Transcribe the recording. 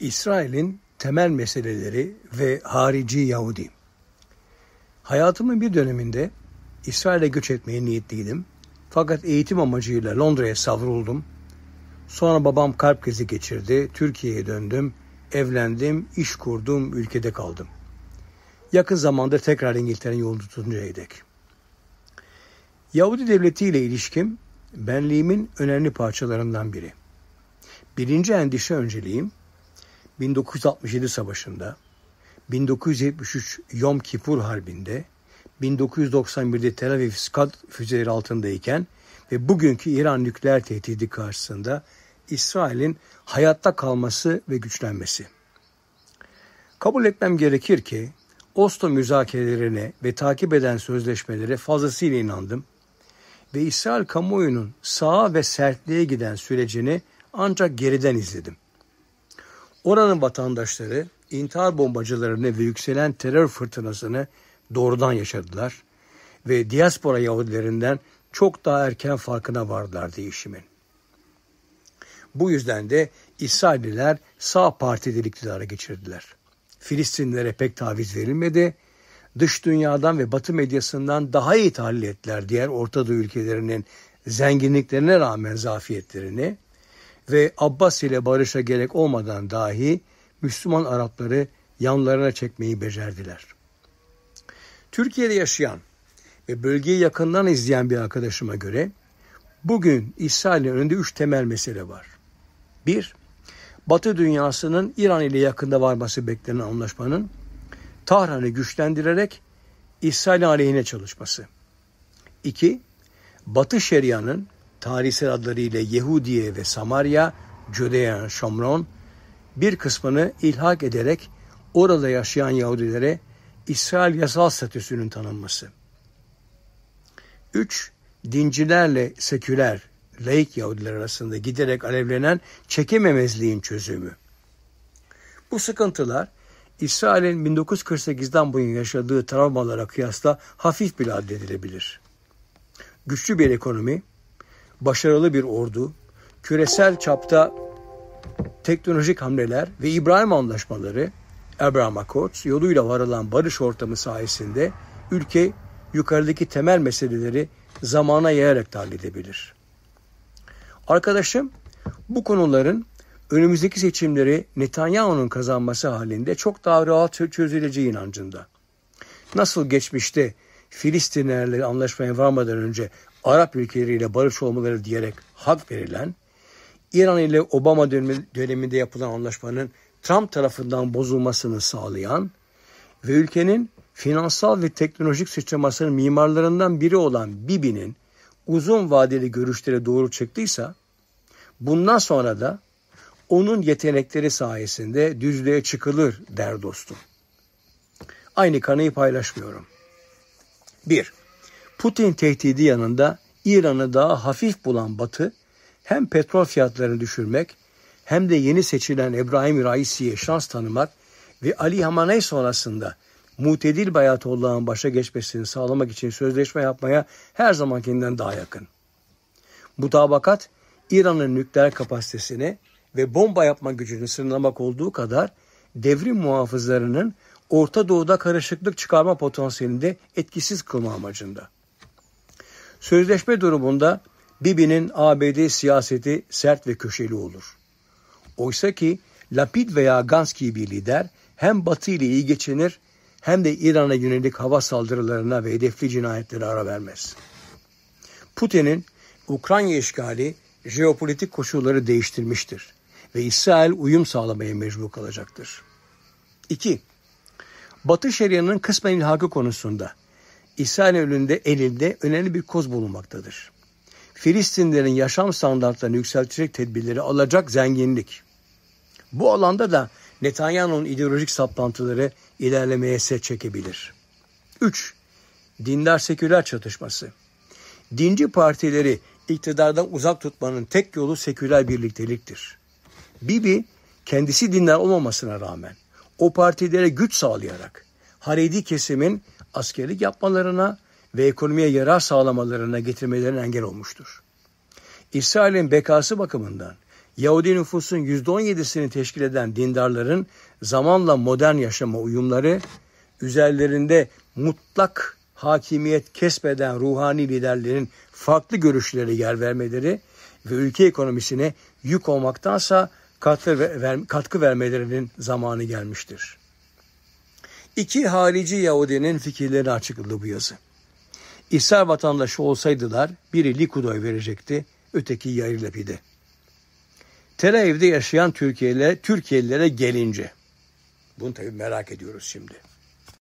İsrail'in temel meseleleri ve harici Yahudi. Hayatımın bir döneminde İsrail'e göç etmeye niyetliydim. Fakat eğitim amacıyla Londra'ya savruldum. Sonra babam kalp krizi geçirdi. Türkiye'ye döndüm. Evlendim, iş kurdum, ülkede kaldım. Yakın zamanda tekrar İngiltere'nin yolunu tutuncaya dek. Yahudi devleti ile ilişkim benliğimin önemli parçalarından biri. Birinci endişe önceliğim 1967 Savaşı'nda, 1973 Yom Kipur Harbi'nde, 1991'de Tel Aviv Scud füzeleri altındayken ve bugünkü İran nükleer tehdidi karşısında İsrail'in hayatta kalması ve güçlenmesi. Kabul etmem gerekir ki Oslo müzakerelerine ve takip eden sözleşmelere fazlasıyla inandım ve İsrail kamuoyunun sağa ve sertliğe giden sürecini ancak geriden izledim. Oranın vatandaşları intihar bombacılarını ve yükselen terör fırtınasını doğrudan yaşadılar ve diaspora Yahudilerinden çok daha erken farkına vardılar değişimin. Bu yüzden de İsrailliler sağ partileri iktidara geçirdiler. Filistinlere pek taviz verilmedi. Dış dünyadan ve batı medyasından daha iyi tahlil ettiler diğer Orta Doğu ülkelerinin zenginliklerine rağmen zafiyetlerini ve Abbas ile barışa gerek olmadan dahi Müslüman Arapları yanlarına çekmeyi becerdiler. Türkiye'de yaşayan ve bölgeyi yakından izleyen bir arkadaşıma göre bugün İsrail'in önünde üç temel mesele var. Bir, Batı dünyasının İran ile yakında varması beklenen anlaşmanın Tahran'ı güçlendirerek İsrail aleyhine çalışması. İki, Batı şerianın tarihsel adlarıyla Yehudiye ve Samarya, Judea, Şomron, bir kısmını ilhak ederek orada yaşayan Yahudilere İsrail yasal statüsünün tanınması. 3. Dincilerle seküler, laik Yahudiler arasında giderek alevlenen çekememezliğin çözümü. Bu sıkıntılar İsrail'in 1948'den bu yana yaşadığı travmalara kıyasla hafif bile addedilebilir. Güçlü bir ekonomi, başarılı bir ordu, küresel çapta teknolojik hamleler ve İbrahim Anlaşmaları, Abraham Accords yoluyla varılan barış ortamı sayesinde ülke yukarıdaki temel meseleleri zamana yayarak da halledebilir. Arkadaşım bu konuların önümüzdeki seçimleri Netanyahu'nun kazanması halinde çok daha rahat çözüleceği inancında. Nasıl geçmişte Filistinlerle anlaşmaya varmadan önce Arap ülkeleriyle barış olmaları diyerek hak verilen, İran ile Obama döneminde yapılan anlaşmanın Trump tarafından bozulmasını sağlayan ve ülkenin finansal ve teknolojik sıçramasının mimarlarından biri olan Bibi'nin uzun vadeli görüşlere doğru çıktıysa, bundan sonra da onun yetenekleri sayesinde düzlüğe çıkılır der dostum. Aynı kanıyı paylaşmıyorum. 1. Putin tehdidi yanında İran'ı daha hafif bulan Batı hem petrol fiyatlarını düşürmek hem de yeni seçilen İbrahim Raisi'ye şans tanımak ve Ali Hamaney sonrasında Mutedil Bayatullah'ın başa geçmesini sağlamak için sözleşme yapmaya her zamankinden daha yakın. Bu tabakat İran'ın nükleer kapasitesini ve bomba yapma gücünü sınırlamak olduğu kadar devrim muhafızlarının Orta Doğu'da karışıklık çıkarma potansiyelinde etkisiz kılma amacında. Sözleşme durumunda Bibi'nin ABD siyaseti sert ve köşeli olur. Oysa ki Lapid veya Gans gibi bir lider hem Batı ile iyi geçinir hem de İran'a yönelik hava saldırılarına ve hedefli cinayetlere ara vermez. Putin'in Ukrayna işgali jeopolitik koşulları değiştirmiştir ve İsrail uyum sağlamaya mecbur kalacaktır. 2. Batı Şeria'nın kısmen ilhakı konusunda İsrail elinde, elinde önemli bir koz bulunmaktadır. Filistinlerin yaşam standartlarını yükseltecek tedbirleri alacak zenginlik. Bu alanda da Netanyahu'nun ideolojik saplantıları ilerlemeye set çekebilir. 3. Dindar seküler çatışması. Dinci partileri iktidardan uzak tutmanın tek yolu seküler birlikteliktir. Bibi kendisi dinler olmamasına rağmen o partilere güç sağlayarak Haredi kesimin askerlik yapmalarına ve ekonomiye yarar sağlamalarına getirmelerine engel olmuştur. İsrail'in bekası bakımından Yahudi nüfusun %17'sini teşkil eden dindarların zamanla modern yaşama uyumları üzerlerinde mutlak hakimiyet kesmeden ruhani liderlerin farklı görüşleri yer vermeleri ve ülke ekonomisine yük olmaktansa katkı, katkı vermelerinin zamanı gelmiştir. İki harici Yahudinin fikirlerini açıkladı bu yazı. İsrail vatandaşı olsaydılar biri Likud'a verecekti, öteki Yair Lapid'e. Tel Aviv'de yaşayan Türkiye'lere, Türkiye'lilere gelince, bunu tabii merak ediyoruz şimdi.